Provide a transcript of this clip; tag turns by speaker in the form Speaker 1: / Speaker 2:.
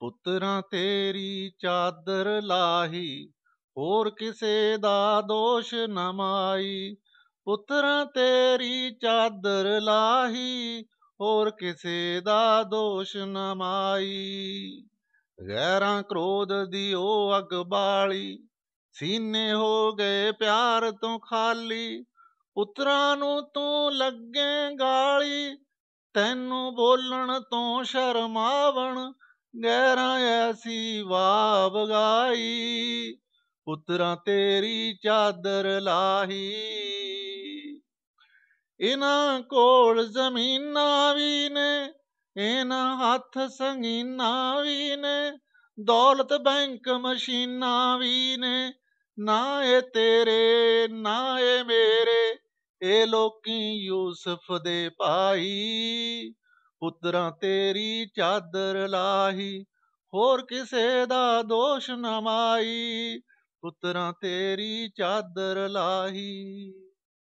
Speaker 1: ਪੁੱਤਰਾਂ ਤੇਰੀ ਚਾਦਰ ਲਾਹੀ ਹੋਰ ਕਿਸੇ ਦਾ ਦੋਸ਼ ਨਾ ਮਾਈ ਪੁੱਤਰਾਂ ਤੇਰੀ ਚਾਦਰ ਲਾਹੀ ਹੋਰ ਕਿਸੇ ਦਾ ਦੋਸ਼ ਨਾ ਮਾਈ ਗੈਰਾਂ ਕ੍ਰੋਧ ਦੀ ਉਹ ਅਗ ਬਾਲੀ ਸੀਨੇ ਹੋ ਗਏ ਪਿਆਰ ਤੋਂ ਖਾਲੀ ਪੁੱਤਰਾਂ ਨੂੰ ਤੂੰ ਲੱਗੇ ਗਾਲੀ ਤੈਨੂੰ ਬੋਲਣ ਤੋਂ ਸ਼ਰਮਾਵਣ ਗਹਿਰਾਂ ਐਸੀ ਵਾਬ ਗਾਈ ਪੁੱਤਰਾਂ ਤੇਰੀ ਚਾਦਰ ਲਾਹੀ ਇਨਾ ਕੋਲ ਜ਼ਮੀਨਾਂ ਵੀ ਨੇ ਇਨਾ ਹੱਥ ਸੰਗੀਨਾਂ ਵੀ ਨੇ ਦੌਲਤ ਬੈਂਕ ਮਸ਼ੀਨਾਂ ਵੀ ਨੇ ਨਾ ਇਹ ਤੇਰੇ ਨਾ ਇਹ ਮੇਰੇ ਇਹ ਲੋਕੀ ਯੂਸਫ ਦੇ ਪਾਈ ਪੁੱਤਰਾਂ ਤੇਰੀ ਚਾਦਰ ਲਾਹੀ ਹੋਰ ਕਿਸੇ ਦਾ ਦੋਸ਼ ਨਾ ਮਾਈ ਪੁੱਤਰਾਂ ਤੇਰੀ ਚਾਦਰ ਲਾਹੀ